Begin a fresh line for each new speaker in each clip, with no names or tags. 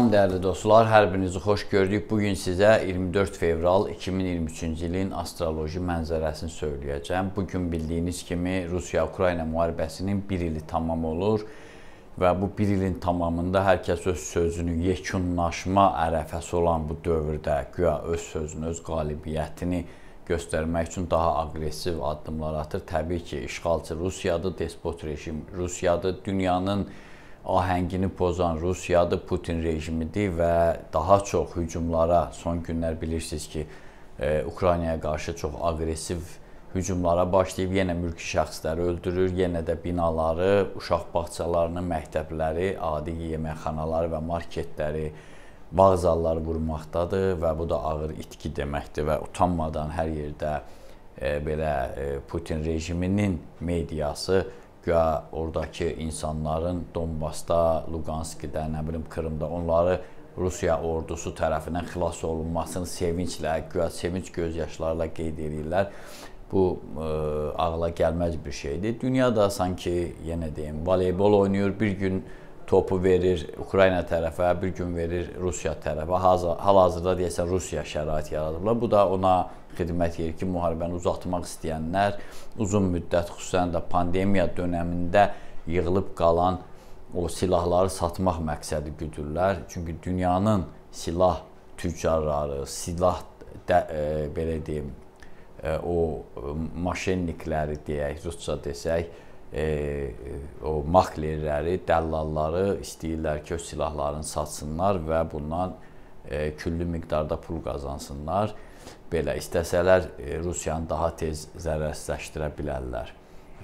Salam dəyərli dostlar, hər birinizi xoş gördük. Bu gün sizə 24 fevral 2023-cü ilin astroloji mənzərəsini söyləyəcəm. Bu gün bildiyiniz kimi Rusiya-Ukrayna müharibəsinin 1 ili tamam olur və bu 1 ilin tamamında hər kəs öz sözünü yekunlaşma ərəfəsi olan bu dövrdə guya öz sözünü, öz qalibiyyətini göstərmək üçün daha aqressiv addımlar atır. Təbii ki, işğalçı Rusiyadır, despot rejim Rusiyadır. Dünyanın ahəngini pozan Rusiyadır, Putin rejimidir və daha çox hücumlara son günlər bilirsiniz ki, e, Ukraynaya qarşı çox aqressiv hücumlara başlayıb, yenə mülki şəxsləri öldürür, yenə də binaları, uşaq bağçalarını, məktəbləri, adi yeməkxanaları və marketləri, vağzalları vurmaqdadır və bu da ağır itki deməkdir və utanmadan hər yerdə e, belə e, Putin rejiminin mediası guya ordakı insanların Donbasda, Luqanskidə, nə bilim Krımda onları Rusiya ordusu tərəfindən xilas olunmasını sevinclə, guya sevinç göz yaşlarıyla qeyd edirlər. Bu ə, e, ağla gəlməz bir şeydir. Dünyada sanki yenə deyim, voleybol oynayır, bir gün topu verir Ukrayna tərəfə, bir gün verir Rusiya tərəfə. Hal-hazırda deyəsən Rusiya şərait yaradıblar. Bu da ona xidmət yeri ki, müharibəni uzatmaq istəyənlər uzun müddət xüsusən də pandemiya dövründə yığılıb qalan o silahları satmaq məqsədi güdürlər. Çünki dünyanın silah tüccarları, silah də, e, belə deyim, e, o e, maşennikləri deyək, rusca desək, e, e o maklerləri, dəllalları istəyirlər ki, o silahlarını satsınlar və bundan e, küllü miqdarda pul qazansınlar. E, belə istəsələr e, Rusiyanı daha tez zərərsizləşdirə bilərlər.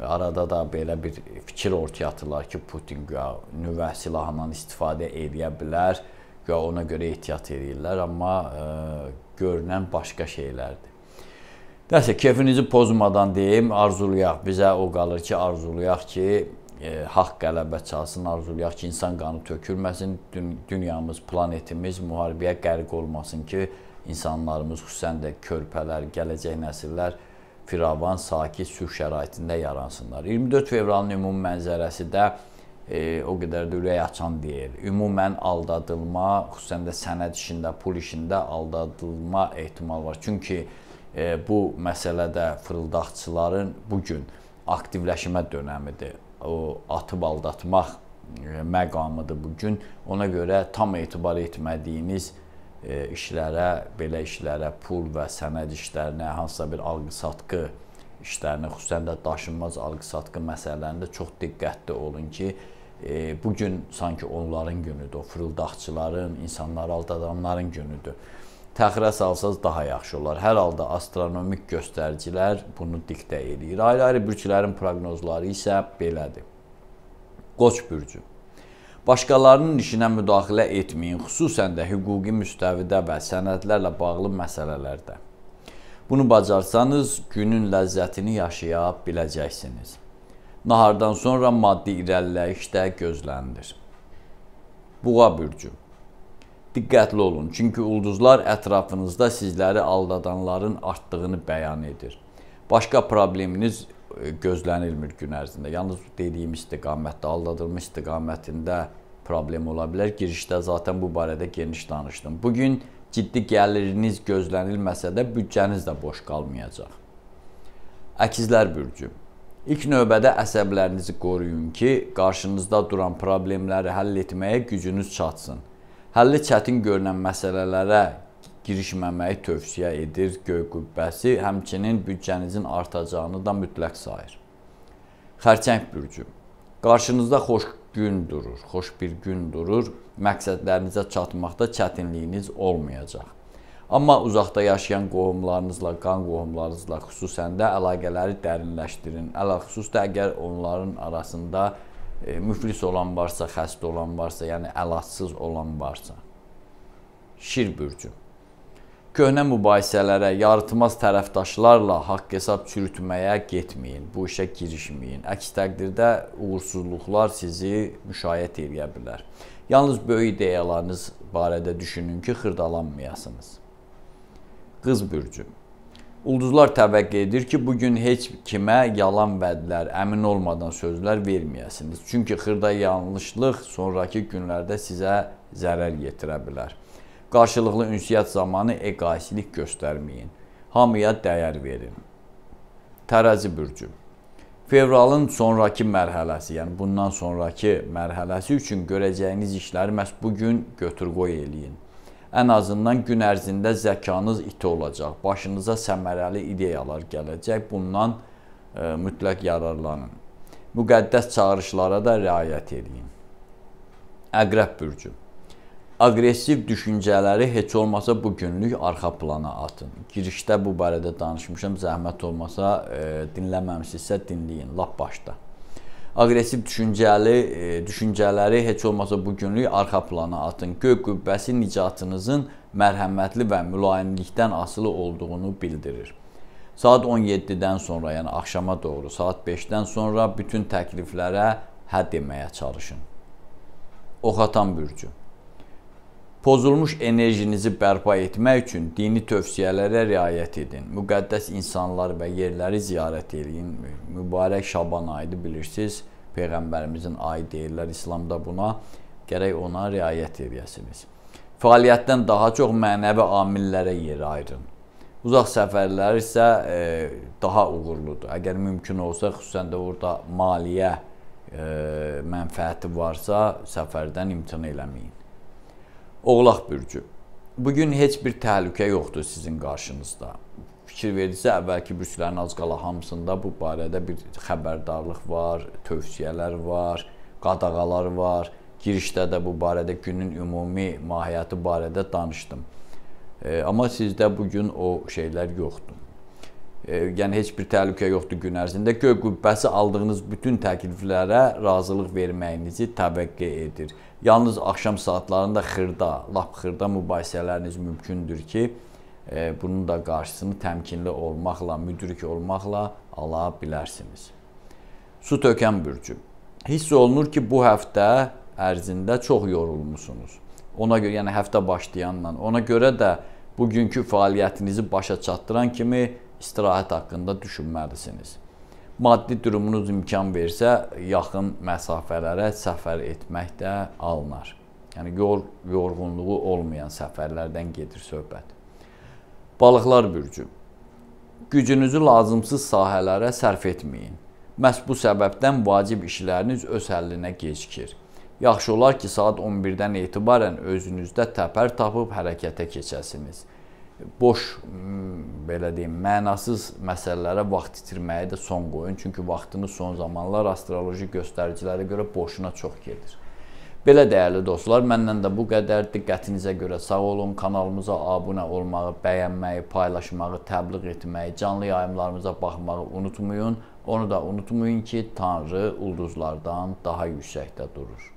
E, arada da belə bir fikir ortaya atırlar ki, Putin güya nüvə silahından istifadə edə bilər, güya ona görə ehtiyat edirlər, amma ə, e, görünən başqa şeylərdir. Nəsə, keyfinizi pozmadan deyim, arzulayaq. Bizə o qalır ki, arzulayaq ki, e, haqq qələbə çalsın, arzulayaq ki, insan qanı tökülməsin, dün, dünyamız, planetimiz müharibəyə qərq olmasın ki, insanlarımız, xüsusən də körpələr, gələcək nəsillər firavan, sakit, sülh şəraitində yaransınlar. 24 fevralın ümumi mənzərəsi də e, o qədər də ürək açan deyil. Ümumən aldadılma, xüsusən də sənəd işində, pul işində aldadılma ehtimal var. Çünki e, bu məsələdə fırıldaqçıların bu gün aktivləşmə dönəmidir o atıb aldatmaq e, məqamıdır bu gün. Ona görə tam etibar etmədiyiniz e, işlərə, belə işlərə, pul və sənəd işlərinə, hansısa bir alqı-satqı işlərinə, xüsusən də daşınmaz alqı-satqı məsələlərində çox diqqətli olun ki, e, bu gün sanki onların günüdür, o fırıldaqçıların, insanları aldadanların günüdür təxirə salsanız daha yaxşı olar. Hər halda astronomik göstəricilər bunu diktə eləyir. Ayrı-ayrı bürclərin proqnozları isə belədir. Qoç bürcü. Başqalarının işinə müdaxilə etməyin, xüsusən də hüquqi müstəvidə və sənədlərlə bağlı məsələlərdə. Bunu bacarsanız, günün ləzzətini yaşaya biləcəksiniz. Nahardan sonra maddi irəliləyiş də gözlənilir. Buğa bürcü diqqətli olun. Çünki ulduzlar ətrafınızda sizləri aldadanların artdığını bəyan edir. Başqa probleminiz e, gözlənilmir gün ərzində. Yalnız dediyim istiqamətdə, aldadılma istiqamətində problem ola bilər. Girişdə zaten bu barədə geniş danışdım. Bu gün ciddi gəliriniz gözlənilməsə də büdcəniz də boş qalmayacaq. Əkizlər bürcü. İlk növbədə əsəblərinizi qoruyun ki, qarşınızda duran problemləri həll etməyə gücünüz çatsın həlli çətin görünən məsələlərə girişməməyi tövsiyə edir Göy qübbəsi, həmçinin büdcənizin artacağını da mütləq sayır. Xərçəng bürcü. Qarşınızda xoş gün durur, xoş bir gün durur. Məqsədlərinizə çatmaqda çətinliyiniz olmayacaq. Amma uzaqda yaşayan qohumlarınızla, qan qohumlarınızla xüsusən də əlaqələri dərinləşdirin. Ələlxüsus da əgər onların arasında E, müflis olan varsa, xəstə olan varsa, yəni əlacısız olan varsa. Şir bürcü. Köhnə mübahisələrə, yaratmaz tərəfdaşlarla haqq hesab çürütməyə getməyin, bu işə girişməyin. Əks təqdirdə uğursuzluqlar sizi müşayiət edə bilər. Yalnız böyük ideyalarınız barədə düşünün ki, xırdalanmayasınız. Qız bürcü. Ulduzlar təvəqqə edir ki, bu gün heç kimə yalan vədlər, əmin olmadan sözlər verməyəsiniz. Çünki xırda yanlışlıq sonrakı günlərdə sizə zərər yetirə bilər. Qarşılıqlı ünsiyyət zamanı eqaisilik göstərməyin. Hamıya dəyər verin. Tərəzi bürcü. Fevralın sonrakı mərhələsi, yəni bundan sonrakı mərhələsi üçün görəcəyiniz işləri məhz bu gün götür-qoy eləyin ən azından gün ərzində zəkanız iti olacaq. Başınıza səmərəli ideyalar gələcək. Bundan e, mütləq yararlanın. Müqəddəs çağırışlara da riayət edin. Əqrəb bürcü. Aqressiv düşüncələri heç olmasa bu günlük arxa plana atın. Girişdə bu barədə danışmışam, zəhmət olmasa e, dinləməmisinizsə dinləyin lap başda aqressiv düşüncəli e, düşüncələri heç olmasa bu günlük arxa plana atın. Göy qübbəsi nicatınızın mərhəmətli və mülayimlikdən asılı olduğunu bildirir. Saat 17-dən sonra, yəni axşama doğru, saat 5-dən sonra bütün təkliflərə hə deməyə çalışın. Oxatan bürcü Pozulmuş enerjinizi bərpa etmək üçün dini tövsiyələrə riayət edin. Müqəddəs insanlar və yerləri ziyarət edin. Mübarək Şaban ayıdır bilirsiniz. Peyğəmbərimizin ayı deyirlər İslamda buna. Gərək ona riayət edəsiniz. Fəaliyyətdən daha çox mənəvi amillərə yer ayırın. Uzaq səfərlər isə e, daha uğurludur. Əgər mümkün olsa, xüsusən də orada maliyyə e, mənfəəti varsa, səfərdən imtina eləməyin. Oğlaq bürcü. Bu gün heç bir təhlükə yoxdur sizin qarşınızda. Fikir verdinizsə, əvvəlki bürclərin az qala hamısında bu barədə bir xəbərdarlıq var, tövsiyələr var, qadağalar var. Girişdə də bu barədə günün ümumi mahiyyəti barədə danışdım. E, amma sizdə bu gün o şeylər yoxdur. E, yəni heç bir təhlükə yoxdur gün ərzində. Göy qubbəsi aldığınız bütün təkliflərə razılıq verməyinizi təbəqqə edir. Yalnız axşam saatlarında xırda, lap xırda mübahisələriniz mümkündür ki, e, bunun da qarşısını təmkinli olmaqla, müdrik olmaqla ala bilərsiniz. Su tökən bürcü. Hiss olunur ki, bu həftə ərzində çox yorulmusunuz. Ona görə, yəni həftə başlayanla, ona görə də bugünkü fəaliyyətinizi başa çatdıran kimi istirahət haqqında düşünməlisiniz. Maddi durumunuz imkan versə, yaxın məsafələrə səfər etmək də alınar. Yəni yor yorğunluğu olmayan səfərlərdən gedir söhbət. Balıqlar bürcü. Gücünüzü lazımsız sahələrə sərf etməyin. Məhz bu səbəbdən vacib işləriniz öz həllinə gecikir. Yaxşı olar ki, saat 11-dən etibarən özünüzdə təpər tapıb hərəkətə keçəsiniz boş hmm, belə deyim, mənasız məsələlərə vaxt itirməyi də son qoyun. Çünki vaxtınız son zamanlar astroloji göstəricilərə görə boşuna çox gedir. Belə dəyərli dostlar, məndən də bu qədər. Diqqətinizə görə sağ olun. Kanalımıza abunə olmağı, bəyənməyi, paylaşmağı, təbliğ etməyi, canlı yayımlarımıza baxmağı unutmayın. Onu da unutmayın ki, Tanrı ulduzlardan daha yüksəkdə durur.